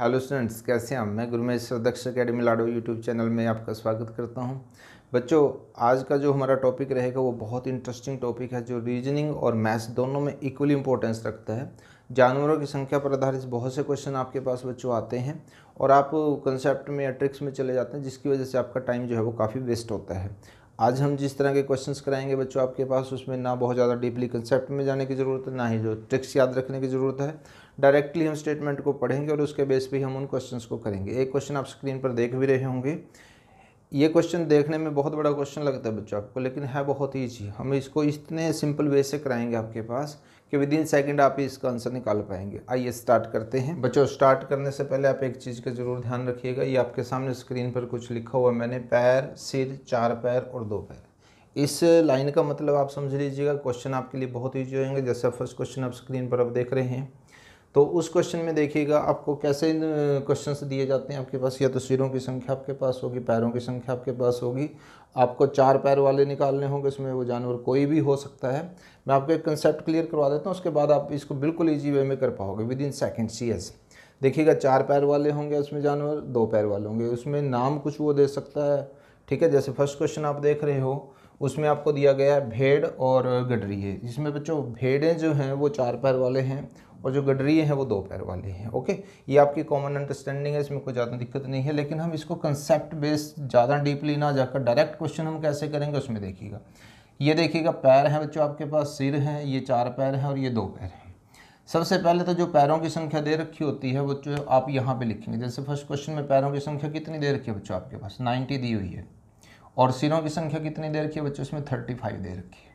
hello students कैसे हैं मैं Gurumesh Daksh Academy Lado YouTube channel में आपका स्वागत करता हूं बच्चों आज का जो हमारा टॉपिक रहेगा वो बहुत इंटरेस्टिंग टॉपिक है जो रीजनिंग और मैथ्स दोनों में इक्वली इंपॉर्टेंस रखता है जानवरों की संख्या पर आधारित बहुत से क्वेश्चन आपके पास बच्चों आते हैं और आप कंसेप्ट में या ट्रिक्स में चले जाते हैं जिसकी वजह से आपका टाइम जो है वो काफ़ी वेस्ट होता है आज हम जिस तरह के क्वेश्चंस कराएंगे बच्चों आपके पास उसमें ना बहुत ज़्यादा डीपली कंसेप्ट में जाने की ज़रूरत है ना ही जो ट्रिक्स याद रखने की ज़रूरत है डायरेक्टली हम स्टेटमेंट को पढ़ेंगे और उसके बेस पर हम उन क्वेश्चन को करेंगे एक क्वेश्चन आप स्क्रीन पर देख भी रहे होंगे ये क्वेश्चन देखने में बहुत बड़ा क्वेश्चन लगता है बच्चों आपको लेकिन है बहुत ईजी हम इसको इतने सिंपल वे से कराएंगे आपके पास कि विद इन सेकेंड आप इसका आंसर निकाल पाएंगे आइए स्टार्ट करते हैं बच्चों स्टार्ट करने से पहले आप एक चीज़ का ज़रूर ध्यान रखिएगा ये आपके सामने स्क्रीन पर कुछ लिखा हुआ मैंने पैर सिर चार पैर और दो पैर इस लाइन का मतलब आप समझ लीजिएगा क्वेश्चन आपके लिए बहुत ईजी होगा जैसे फर्स्ट क्वेश्चन आप स्क्रीन पर आप देख रहे हैं तो उस क्वेश्चन में देखिएगा आपको कैसे क्वेश्चन दिए जाते हैं आपके पास या तो सिरों की संख्या आपके पास होगी पैरों की संख्या आपके पास होगी आपको चार पैर वाले निकालने होंगे इसमें वो जानवर कोई भी हो सकता है मैं आपको एक कंसेप्ट क्लियर करवा देता हूँ उसके बाद आप इसको बिल्कुल ईजी वे में कर पाओगे विद इन सेकेंड सी एस देखिएगा चार पैर वाले होंगे उसमें जानवर दो पैर वाले होंगे उसमें नाम कुछ वो दे सकता है ठीक है जैसे फर्स्ट क्वेश्चन आप देख रहे हो उसमें आपको दिया गया है भेड़ और गडरी है इसमें बच्चों भेड़ें जो हैं वो चार पैर वाले हैं और जो गडरिए हैं वो दो पैर वाले हैं ओके ये आपकी कॉमन अंडरस्टैंडिंग है इसमें कोई ज़्यादा दिक्कत नहीं है लेकिन हम इसको कंसेप्ट बेस्ड ज़्यादा डीपली ना जाकर डायरेक्ट क्वेश्चन हम कैसे करेंगे उसमें देखिएगा ये देखिएगा पैर हैं बच्चों आपके पास सिर हैं ये चार पैर हैं और ये दो पैर हैं सबसे पहले तो जो पैरों की संख्या दे रखी होती है बच्चों आप यहाँ पर लिखेंगे जैसे फर्स्ट क्वेश्चन में पैरों की संख्या कितनी दे रखी है बच्चों आपके पास नाइन्टी दी हुई है और सिरों की संख्या कितनी दे रखी है बच्चों इसमें थर्टी दे रखी है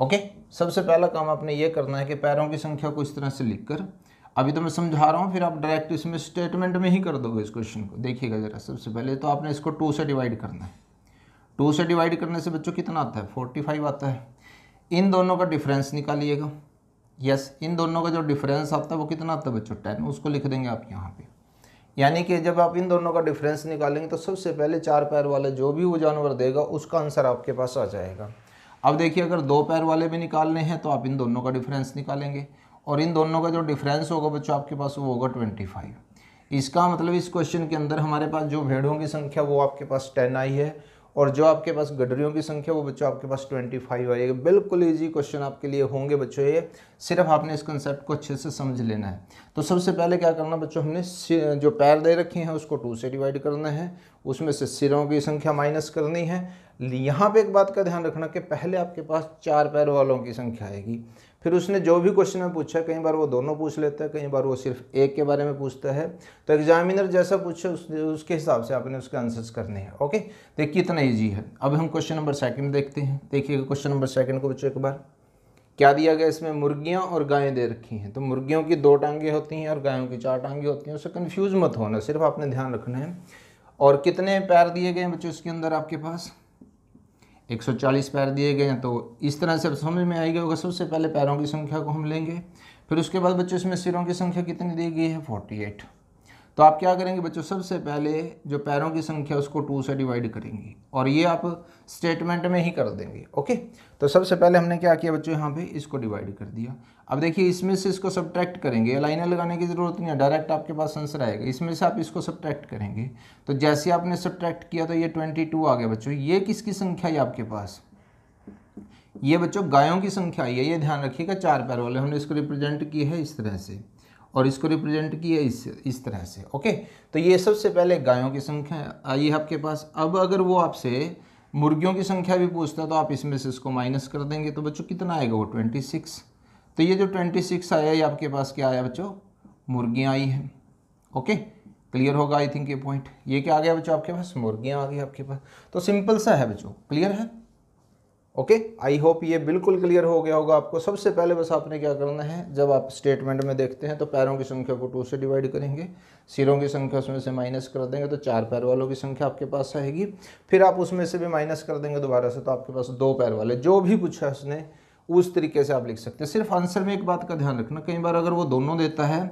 ओके सबसे पहला काम आपने ये करना है कि पैरों की संख्या को इस तरह से लिखकर अभी तो मैं समझा रहा हूँ फिर आप डायरेक्ट इसमें स्टेटमेंट में ही कर दोगे इस क्वेश्चन को देखिएगा ज़रा सबसे पहले तो आपने इसको टू से डिवाइड करना है टू से डिवाइड करने से बच्चों कितना आता है फोर्टी फाइव आता है इन दोनों का डिफरेंस निकालिएगा यस इन दोनों का जो डिफरेंस आता है वो कितना आता है बच्चों टेन उसको लिख देंगे आप यहाँ पे यानी कि जब आप इन दोनों का डिफरेंस निकालेंगे तो सबसे पहले चार पैर वाले जो भी वो जानवर देगा उसका आंसर आपके पास आ जाएगा अब देखिए अगर दो पैर वाले भी निकालने हैं तो आप इन दोनों का डिफरेंस निकालेंगे और इन दोनों का जो डिफरेंस होगा बच्चों आपके पास वो होगा ट्वेंटी फाइव इसका मतलब इस क्वेश्चन के अंदर हमारे पास जो भेड़ों की संख्या वो आपके पास टेन आई है और जो आपके पास गडरियों की संख्या वो बच्चों आपके पास ट्वेंटी फाइव आई है बिल्कुल ईजी क्वेश्चन आपके लिए होंगे बच्चों ये सिर्फ आपने इस कंसेप्ट को अच्छे से समझ लेना है तो सबसे पहले क्या करना बच्चों हमने जो पैर दे रखे हैं उसको टू से डिवाइड करना है उसमें से सिरों की संख्या माइनस करनी है यहाँ पे एक बात का ध्यान रखना कि पहले आपके पास चार पैर वालों की संख्या आएगी फिर उसने जो भी क्वेश्चन में पूछा कई बार वो दोनों पूछ लेता है कई बार वो सिर्फ एक के बारे में पूछता है तो एग्जामिनर जैसा पूछे उस, उसके हिसाब से आपने उसके आंसर्स करने हैं ओके देखिए कितना ईजी है अब हम क्वेश्चन नंबर सेकंड देखते हैं देखिएगा क्वेश्चन नंबर सेकंड को पूछो एक बार क्या दिया गया इसमें मुर्गियाँ और गायें दे रखी हैं तो मुर्गियों की दो टांगे होती हैं और गायों की चार टांगे होती हैं उससे कन्फ्यूज़ मत होना सिर्फ आपने ध्यान रखना है और कितने पैर दिए गए हैं बच्चों इसके अंदर आपके पास 140 पैर दिए गए हैं तो इस तरह से समझ में आएगा होगा सबसे पहले पैरों की संख्या को हम लेंगे फिर उसके बाद बच्चों इसमें सिरों की संख्या कितनी दी गई है 48 तो आप क्या करेंगे बच्चों सबसे पहले जो पैरों की संख्या उसको टू से डिवाइड करेंगे और ये आप स्टेटमेंट में ही कर देंगे ओके तो सबसे पहले हमने क्या किया बच्चों यहाँ पे इसको डिवाइड कर दिया अब देखिए इसमें से इसको सब्ट्रैक्ट करेंगे लाइनें लगाने की ज़रूरत नहीं है डायरेक्ट आपके पास आंसर आएगा इसमें से आप इसको सब्ट्रैक्ट करेंगे तो जैसे आपने सब्ट्रैक्ट किया तो ये ट्वेंटी टू आ गया बच्चों ये किसकी संख्या है आपके पास ये बच्चों गायों की संख्या आई है ये ध्यान रखिएगा चार पैर वाले हमने इसको रिप्रेजेंट किया है इस तरह से और इसको रिप्रेजेंट किया इस इस तरह से ओके तो ये सबसे पहले गायों की संख्या आई है आपके पास अब अगर वो आपसे मुर्गियों की संख्या भी पूछता तो आप इसमें से इसको माइनस कर देंगे तो बच्चों कितना आएगा वो ट्वेंटी सिक्स तो ये जो ट्वेंटी सिक्स आया ये आपके पास क्या आया बच्चों मुर्गियाँ आई हैं ओके क्लियर होगा आई थिंक ये पॉइंट ये क्या आ गया बच्चों आपके पास मुर्गियाँ आ गई आपके पास तो सिंपल सा है बच्चों क्लियर है ओके आई होप ये बिल्कुल क्लियर हो गया होगा आपको सबसे पहले बस आपने क्या करना है जब आप स्टेटमेंट में देखते हैं तो पैरों की संख्या को टू से डिवाइड करेंगे सिरों की संख्या उसमें से माइनस कर देंगे तो चार पैर वालों की संख्या आपके पास आएगी फिर आप उसमें से भी माइनस कर देंगे दोबारा से तो आपके पास दो पैर वाले जो भी पूछा उसने उस तरीके से आप लिख सकते हैं सिर्फ आंसर में एक बात का ध्यान रखना कई बार अगर वो दोनों देता है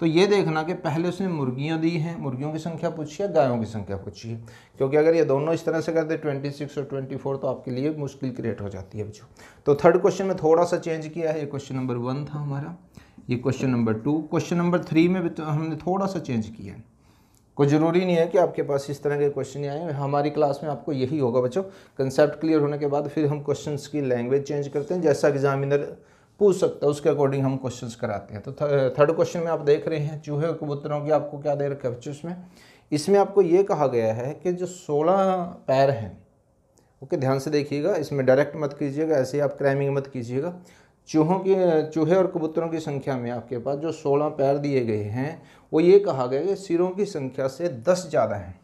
तो ये देखना कि पहले उसने मुर्गियाँ दी हैं मुर्गियों की संख्या पूछी है गायों की संख्या पूछी है क्योंकि अगर ये दोनों इस तरह से करते ट्वेंटी सिक्स और ट्वेंटी फोर तो आपके लिए मुश्किल क्रिएट हो जाती है बच्चों तो थर्ड क्वेश्चन में थोड़ा सा चेंज किया है ये क्वेश्चन नंबर वन था हमारा ये question number two question number three में भी तो हमने थोड़ा सा चेंज किया है कोई ज़रूरी नहीं है कि आपके पास इस तरह के क्वेश्चन आए हमारी क्लास में आपको यही होगा बच्चों कंसेप्ट क्लियर होने के बाद फिर हम क्वेश्चन की लैंग्वेज चेंज करते हैं जैसा एग्जामिनर पूछ सकता है उसके अकॉर्डिंग हम क्वेश्चंस कराते हैं तो थर्ड क्वेश्चन में आप देख रहे हैं चूहे कबूतरों की आपको क्या दे रखा है उसमें इसमें आपको ये कहा गया है कि जो सोलह पैर हैं ओके ध्यान से देखिएगा इसमें डायरेक्ट मत कीजिएगा ऐसे ही आप क्रैमिंग मत कीजिएगा चूहों की चूहे और कबूतरों की संख्या में आपके पास जो सोलह पैर दिए गए हैं वो ये कहा गया कि सिरों की संख्या से दस ज़्यादा है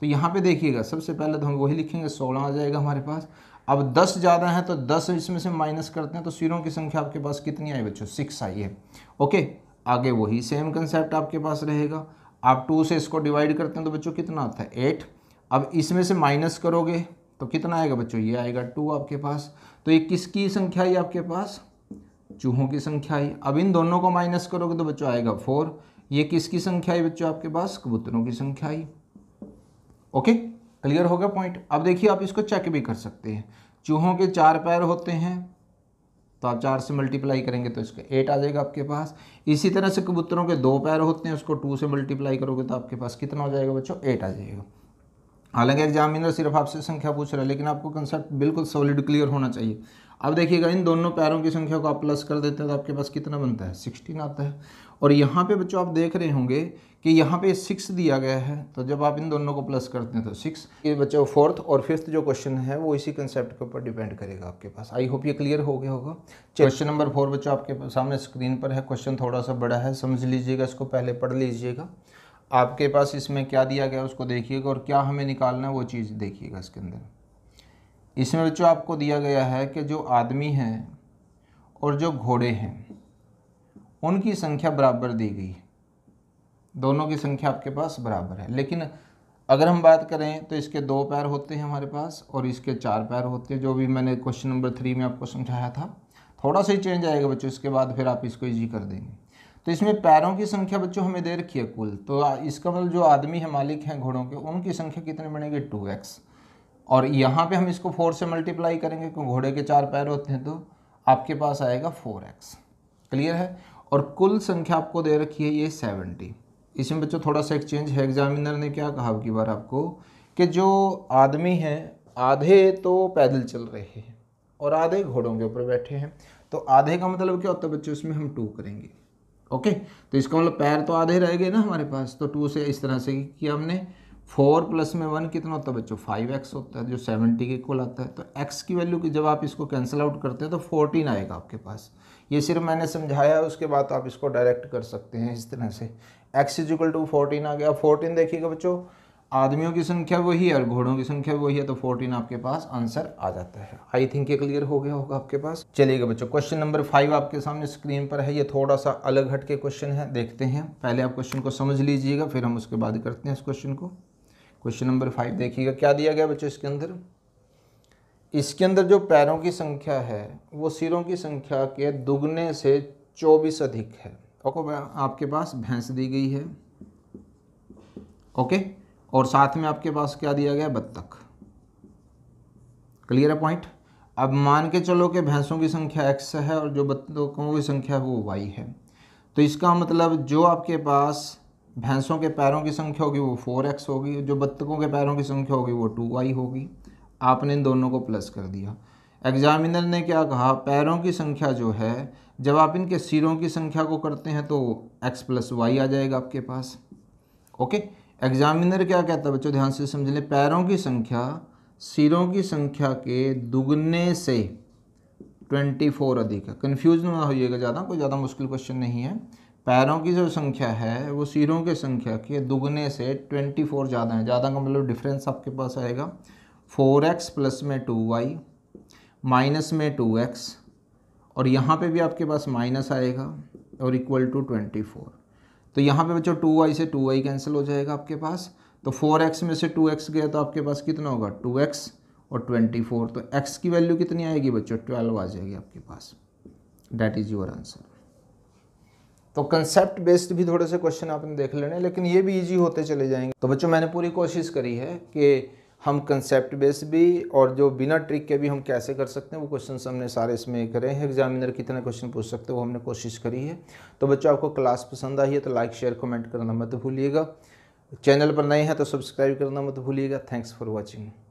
तो यहाँ पे देखिएगा सबसे पहले तो हम वही लिखेंगे सोलह आ जाएगा हमारे पास अब दस ज़्यादा है तो दस इसमें से माइनस करते हैं तो सिरों की संख्या आपके पास कितनी आई बच्चों सिक्स आई है ओके आगे वही सेम कंसेप्ट आपके पास रहेगा आप टू से इसको डिवाइड करते हैं तो बच्चों कितना आता है एट अब इसमें से माइनस करोगे तो कितना आएगा बच्चों ये आएगा टू आपके पास तो ये किसकी संख्या आई आपके पास चूहों की संख्या आई अब इन दोनों को माइनस करोगे तो बच्चों आएगा फोर ये किसकी संख्या आई बच्चों आपके पास कबूतरों की संख्या आई ओके क्लियर होगा पॉइंट अब देखिए आप इसको चेक भी कर सकते हैं चूहों के चार पैर होते हैं तो आप चार से मल्टीप्लाई करेंगे तो इसका एट आ जाएगा आपके पास इसी तरह से कबूतरों के दो पैर होते हैं उसको टू से मल्टीप्लाई करोगे तो आपके पास कितना हो जाएगा बच्चों एट आ जाएगा हालांकि एग्जामिनर सिर्फ आपसे संख्या पूछ रहा है लेकिन आपको कंसेप्ट बिल्कुल सॉलिड क्लियर होना चाहिए अब देखिएगा इन दोनों पैरों की संख्या को आप प्लस कर देते हैं तो आपके पास कितना बनता है सिक्सटीन आता है और यहाँ पे बच्चों आप देख रहे होंगे कि यहाँ पे सिक्स दिया गया है तो जब आप इन दोनों को प्लस करते हैं तो सिक्स ये बच्चों फोर्थ और फिफ्थ जो क्वेश्चन है वो इसी कंसेप्ट के ऊपर डिपेंड करेगा आपके पास आई होप ये क्लियर हो गया होगा क्वेश्चन नंबर फोर बच्चों आपके सामने स्क्रीन पर है क्वेश्चन थोड़ा सा बड़ा है समझ लीजिएगा इसको पहले पढ़ लीजिएगा आपके पास इसमें क्या दिया गया उसको देखिएगा और क्या हमें निकालना है वो चीज़ देखिएगा इसके अंदर इसमें बच्चों आपको दिया गया है कि जो आदमी हैं और जो घोड़े हैं उनकी संख्या बराबर दी गई है दोनों की संख्या आपके पास बराबर है लेकिन अगर हम बात करें तो इसके दो पैर होते हैं हमारे पास और इसके चार पैर होते हैं जो भी मैंने क्वेश्चन नंबर थ्री में आपको समझाया था थोड़ा सा ही चेंज आएगा बच्चों इसके बाद फिर आप इसको ईजी कर देंगे तो इसमें पैरों की संख्या बच्चों हमें दे रखी है कुल तो इसका मतलब जो आदमी है मालिक हैं घोड़ों के उनकी संख्या कितने बनेगी टू एक्स और यहाँ पर हम इसको फोर से मल्टीप्लाई करेंगे क्योंकि घोड़े के चार पैर होते हैं तो आपके पास आएगा फोर एक्स क्लियर है और कुल संख्या आपको दे रखी है ये सेवेंटी इसमें बच्चों थोड़ा सा एक्सचेंज है एग्जामिनर ने क्या कहा की बार आपको कि जो आदमी हैं आधे तो पैदल चल रहे हैं और आधे घोड़ों के ऊपर बैठे हैं तो आधे का मतलब क्या होता है बच्चों इसमें हम टू करेंगे ओके तो इसका मतलब पैर तो आधे रह गए ना हमारे पास तो टू से इस तरह से किया हमने फोर प्लस में वन कितना होता है बच्चों फाइव एक्स होता है जो सेवेंटी के इक्वल आता है तो एक्स की वैल्यू की जब आप इसको कैंसिल आउट करते हैं तो फोर्टीन आएगा आपके पास ये सिर्फ मैंने समझाया उसके बाद आप इसको डायरेक्ट कर सकते हैं इस तरह से एक्स इजिकल टू फोर्टीन आ गया फोर्टीन देखिएगा बच्चों आदमियों की संख्या वही है और घोड़ों की संख्या वही है तो फोर्टीन आपके पास आंसर आ जाता है आई थिंक ये क्लियर हो गया होगा आपके पास चलिएगा बच्चों क्वेश्चन नंबर फाइव आपके सामने स्क्रीन पर है ये थोड़ा सा अलग हट के क्वेश्चन है देखते हैं पहले आप क्वेश्चन को समझ लीजिएगा फिर हम उसके बाद करते हैं इस क्वेश्चन को क्वेश्चन नंबर फाइव देखिएगा क्या दिया गया बच्चों इसके अंदर इसके अंदर जो पैरों की संख्या है वो सिरों की संख्या के दुगने से चौबीस अधिक है ओके आपके पास भैंस दी गई है ओके और साथ में आपके पास क्या दिया गया बत्तख क्लियर है पॉइंट अब मान के चलो कि भैंसों की संख्या एक्स है और जो बत्तखों की संख्या है वो वाई है तो इसका मतलब जो आपके पास भैंसों के पैरों की संख्या होगी वो फोर एक्स होगी जो बत्तखों के पैरों की संख्या होगी वो टू वाई होगी आपने इन दोनों को प्लस कर दिया एग्जामिनर ने क्या कहा पैरों की संख्या जो है जब आप इनके सिरों की संख्या को करते हैं तो एक्स प्लस वाई आ जाएगा आपके पास ओके एग्जामिनर क्या कहता है बच्चों ध्यान से समझ लें पैरों की संख्या सिरों की संख्या के दुगने से ट्वेंटी फोर अधिक है कन्फ्यूज ना होइएगा ज़्यादा कोई ज़्यादा मुश्किल क्वेश्चन नहीं है पैरों की जो संख्या है वो सिरों के संख्या के दुगने से ट्वेंटी फोर ज़्यादा है ज़्यादा का मतलब डिफरेंस आपके पास आएगा फोर एक्स प्लस में टू वाई माइनस में टू एक्स और यहाँ पे भी आपके पास माइनस आएगा और इक्वल टू ट्वेंटी फोर तो यहाँ पे बच्चों टू वाई से टू वाई कैंसिल हो जाएगा आपके पास तो फोर एक्स में से टू एक्स गया तो आपके पास कितना होगा टू एक्स और ट्वेंटी फोर तो एक्स की वैल्यू कितनी आएगी बच्चों ट्वेल्व आ जाएगी आपके पास डैट इज़ योर आंसर तो कंसेप्ट बेस्ड भी थोड़े से क्वेश्चन आपने देख लेने लेकिन ये भी इजी होते चले जाएंगे तो बच्चों मैंने पूरी कोशिश करी है कि हम कंसेप्ट बेस्ड भी और जो बिना ट्रिक के भी हम कैसे कर सकते हैं वो क्वेश्चन हमने सारे इसमें करे हैं एग्जामिनर कितने क्वेश्चन पूछ सकते हैं वो हमने कोशिश करी है तो बच्चों आपको क्लास पसंद आई है तो लाइक शेयर कमेंट करना मत भूलिएगा चैनल पर नए हैं तो सब्सक्राइब करना मत भूलिएगा थैंक्स फॉर वॉचिंग